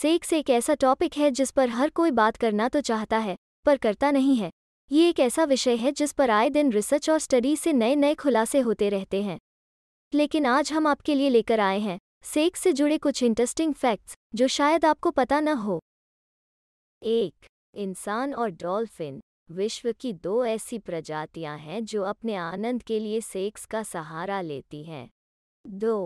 Sex एक ऐसा topic है जिस पर हर कोई बात करना तो चाहता है पर करता नहीं है ये एक ऐसा विषय है जिस पर आए दिन रिसर्च और स्टडी से नए नए खुलासे होते रहते हैं लेकिन आज हम आपके लिए लेकर आए हैं सेक्स से जुड़े कुछ इंटरेस्टिंग फैक्ट्स जो शायद आपको पता न हो एक इंसान और डॉल्फिन विश्व की दो ऐसी प्रजातियां हैं जो अपने आनंद के लिए सेक्स का सहारा लेती हैं दो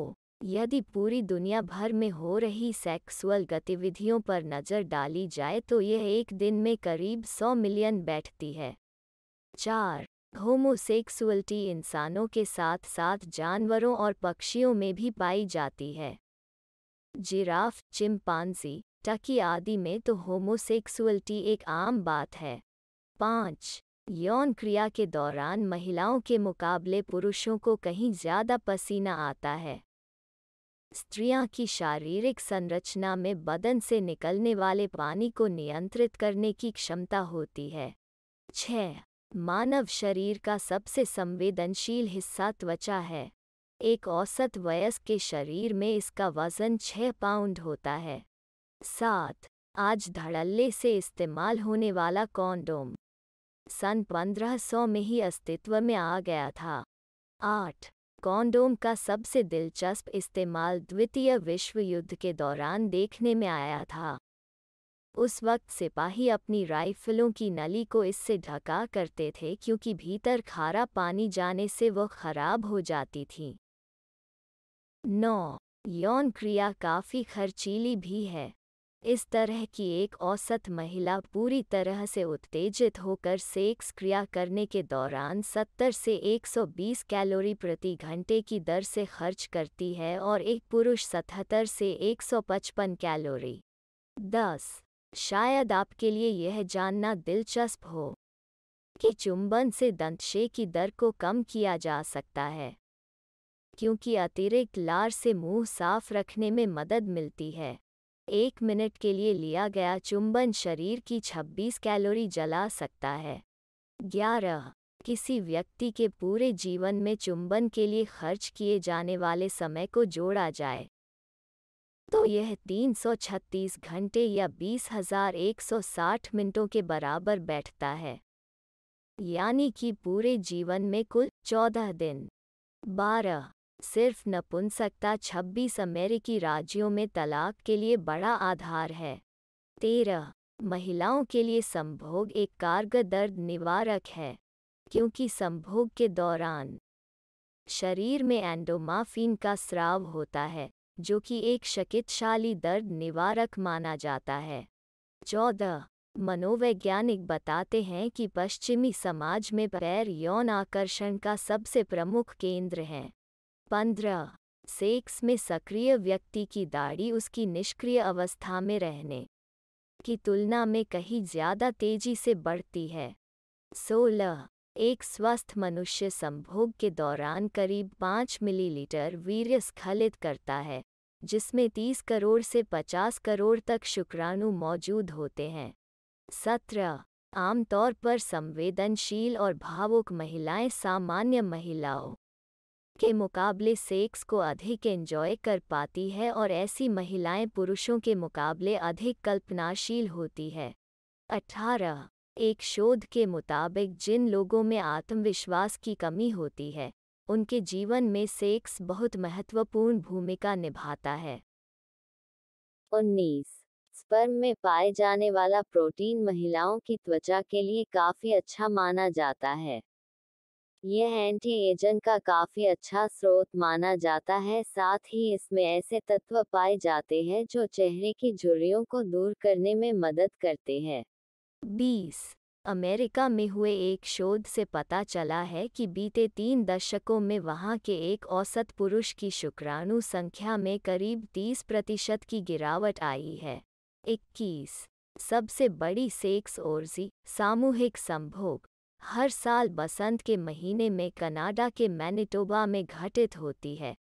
यदि पूरी दुनिया भर में हो रही सेक्सुअल गतिविधियों पर नज़र डाली जाए तो यह एक दिन में करीब 100 मिलियन बैठती है चार होमोसेक्सुअलिटी इंसानों के साथ साथ जानवरों और पक्षियों में भी पाई जाती है जिराफ चिंपांजी टकी आदि में तो होमोसेक्सुअलिटी एक आम बात है पाँच यौन क्रिया के दौरान महिलाओं के मुकाबले पुरुषों को कहीं ज़्यादा पसीना आता है स्त्रियां की शारीरिक संरचना में बदन से निकलने वाले पानी को नियंत्रित करने की क्षमता होती है छ मानव शरीर का सबसे संवेदनशील हिस्सा त्वचा है एक औसत वयस्क के शरीर में इसका वजन छः पाउंड होता है सात आज धड़ल्ले से इस्तेमाल होने वाला कॉन्डोम सन 1500 में ही अस्तित्व में आ गया था आठ कॉन्डोम का सबसे दिलचस्प इस्तेमाल द्वितीय विश्व युद्ध के दौरान देखने में आया था उस वक्त सिपाही अपनी राइफलों की नली को इससे ढका करते थे क्योंकि भीतर खारा पानी जाने से वह खराब हो जाती थी नौ यौन क्रिया काफ़ी खर्चीली भी है इस तरह की एक औसत महिला पूरी तरह से उत्तेजित होकर सेक्स क्रिया करने के दौरान 70 से 120 कैलोरी प्रति घंटे की दर से खर्च करती है और एक पुरुष 77 से 155 कैलोरी 10. शायद आपके लिए यह जानना दिलचस्प हो कि चुंबन से दंतशे की दर को कम किया जा सकता है क्योंकि अतिरिक्त लार से मुंह साफ रखने में मदद मिलती है एक मिनट के लिए लिया गया चुंबन शरीर की 26 कैलोरी जला सकता है ग्यारह किसी व्यक्ति के पूरे जीवन में चुंबन के लिए खर्च किए जाने वाले समय को जोड़ा जाए तो यह 336 घंटे या 20,160 मिनटों के बराबर बैठता है यानी कि पूरे जीवन में कुल 14 दिन 12 सिर्फ नपुंसकता 26 अमेरिकी राज्यों में तलाक के लिए बड़ा आधार है तेरह महिलाओं के लिए संभोग एक कारगर दर्द निवारक है क्योंकि संभोग के दौरान शरीर में एंडोमाफिन का स्राव होता है जो कि एक शकितशाली दर्द निवारक माना जाता है चौदह मनोवैज्ञानिक बताते हैं कि पश्चिमी समाज में पैर यौन आकर्षण का सबसे प्रमुख केंद्र है पंद्रह सेक्स में सक्रिय व्यक्ति की दाढ़ी उसकी निष्क्रिय अवस्था में रहने की तुलना में कहीं ज्यादा तेजी से बढ़ती है सोलह एक स्वस्थ मनुष्य संभोग के दौरान करीब पाँच मिलीलीटर वीर्य स्खलित करता है जिसमें तीस करोड़ से पचास करोड़ तक शुक्राणु मौजूद होते हैं सत्रह आमतौर पर संवेदनशील और भावुक महिलाएं सामान्य महिलाओं के मुकाबले सेक्स को अधिक एंजॉय कर पाती है और ऐसी महिलाएं पुरुषों के मुकाबले अधिक कल्पनाशील होती है अठारह एक शोध के मुताबिक जिन लोगों में आत्मविश्वास की कमी होती है उनके जीवन में सेक्स बहुत महत्वपूर्ण भूमिका निभाता है उन्नीस स्पर्म में पाए जाने वाला प्रोटीन महिलाओं की त्वचा के लिए काफी अच्छा माना जाता है यह एंटी एजेंट का काफी अच्छा स्रोत माना जाता है साथ ही इसमें ऐसे तत्व पाए जाते हैं जो चेहरे की झुर्रियों को दूर करने में मदद करते हैं बीस अमेरिका में हुए एक शोध से पता चला है कि बीते तीन दशकों में वहां के एक औसत पुरुष की शुक्राणु संख्या में करीब 30 प्रतिशत की गिरावट आई है इक्कीस सबसे बड़ी सेक्स ओर्जी सामूहिक संभोग हर साल बसंत के महीने में कनाडा के मैनिटोबा में घटित होती है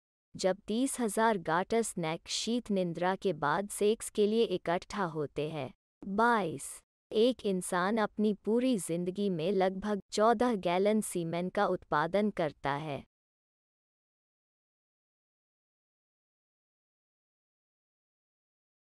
जब तीस हजार गाटर नेक शीत निंद्रा के बाद सेक्स के लिए इकट्ठा होते हैं बाईस एक इंसान अपनी पूरी जिंदगी में लगभग चौदह गैलन सीमेन का उत्पादन करता है